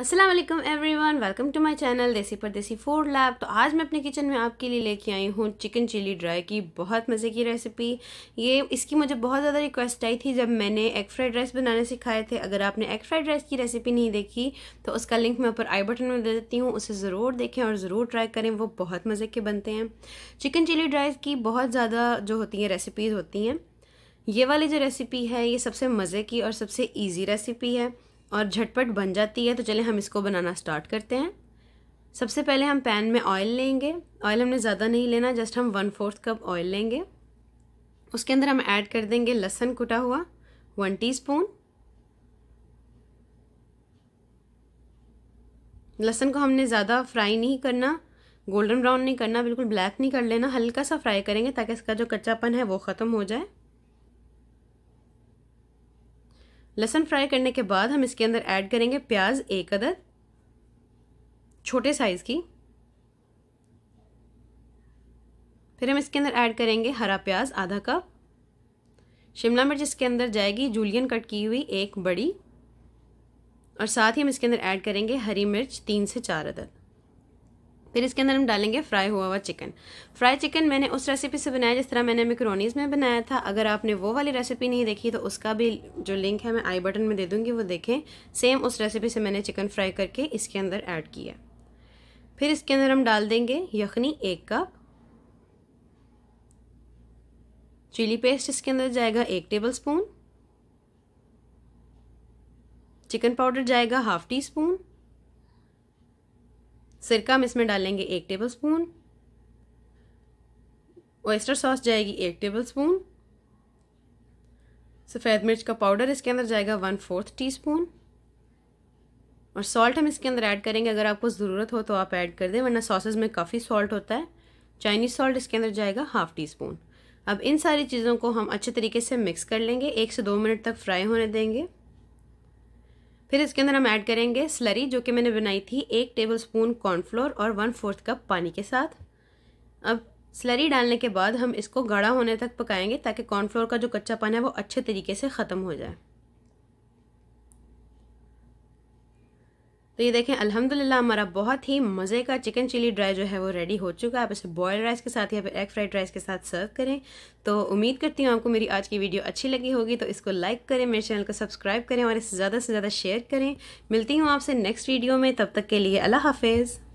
Aslam every one welcome to my channel देसी पर देसी फूड लैब तो आज मैं अपने किचन में आपके लिए लेके आई हूँ चिकन चिली ड्राई की बहुत मज़े की रेसिपी ये इसकी मुझे बहुत ज़्यादा रिक्वेस्ट आई थी जब मैंने एग फ्राइड राइस बनाने सिखाए थे अगर आपने एग फ्राइड राइस की रेसिपी नहीं देखी तो उसका लिंक मैं ऊपर आई बटन में दे देती हूँ उसे ज़रूर देखें और ज़रूर ट्राई करें वो बहुत मज़े के बनते हैं चिकन चिली ड्राई की बहुत ज़्यादा जो होती हैं रेसिपीज़ होती हैं ये वाली जो रेसिपी है ये सबसे मज़े की और सबसे ईजी रेसिपी है और झटपट बन जाती है तो चलें हम इसको बनाना स्टार्ट करते हैं सबसे पहले हम पैन में ऑयल लेंगे ऑयल हमने ज़्यादा नहीं लेना जस्ट हम वन फोर्थ कप ऑयल लेंगे उसके अंदर हम ऐड कर देंगे लहसन कुटा हुआ वन टीस्पून लहसन को हमने ज़्यादा फ्राई नहीं करना गोल्डन ब्राउन नहीं करना बिल्कुल ब्लैक नहीं कर लेना हल्का सा फ्राई करेंगे ताकि इसका जो कच्चापन है वो ख़त्म हो जाए लहसन फ्राई करने के बाद हम इसके अंदर ऐड करेंगे प्याज एक अदर छोटे साइज़ की फिर हम इसके अंदर ऐड करेंगे हरा प्याज आधा कप शिमला मिर्च इसके अंदर जाएगी जूलियन कट की हुई एक बड़ी और साथ ही हम इसके अंदर ऐड करेंगे हरी मिर्च तीन से चार अदद फिर इसके अंदर हम डालेंगे फ्राई हुआ हुआ चिकन फ्राई चिकन मैंने उस रेसिपी से बनाया जिस तरह मैंने मिक्रोनीज में बनाया था अगर आपने वो वाली रेसिपी नहीं देखी तो उसका भी जो लिंक है मैं आई बटन में दे दूंगी वो देखें सेम उस रेसिपी से मैंने चिकन फ्राई करके इसके अंदर ऐड किया फिर इसके अंदर हम डाल देंगे यखनी एक कप चिली पेस्ट इसके अंदर जाएगा एक टेबल स्पून चिकन पाउडर जाएगा हाफ टी स्पून सिरका हम इसमें डालेंगे एक टेबल स्पून ऑयस्टर सॉस जाएगी एक टेबल स्पून सफ़ेद मिर्च का पाउडर इसके अंदर जाएगा वन फोर्थ टी स्पून और सॉल्ट हम इसके अंदर ऐड करेंगे अगर आपको ज़रूरत हो तो आप ऐड कर दें वरना सॉसेज में काफ़ी सॉल्ट होता है चाइनीज़ सॉल्ट इसके अंदर जाएगा हाफ़ टी स्पून अब इन सारी चीज़ों को हम अच्छे तरीके से मिक्स कर लेंगे एक से दो मिनट तक फ्राई होने देंगे फिर इसके अंदर हम ऐड करेंगे स्लरी जो कि मैंने बनाई थी एक टेबल स्पून कॉर्नफ्लोर और वन फोर्थ कप पानी के साथ अब स्लरी डालने के बाद हम इसको गाढ़ा होने तक पकाएंगे ताकि कॉर्नफ्लोर का जो कच्चा पानी है वो अच्छे तरीके से ख़त्म हो जाए तो ये देखें अल्हम्दुलिल्लाह हमारा बहुत ही मज़े का चिकन चिली ड्राई जो है वो रेडी हो चुका है आप इसे बॉयल राइस के साथ या फिर एग फ्राइड राइस के साथ सर्व करें तो उम्मीद करती हूँ आपको मेरी आज की वीडियो अच्छी लगी होगी तो इसको लाइक करें मेरे चैनल को सब्सक्राइब करें और इसे ज़्यादा से ज़्यादा शेयर करें मिलती हूँ आपसे नेक्स्ट वीडियो में तब तक के लिए अल्लाह हाफिज़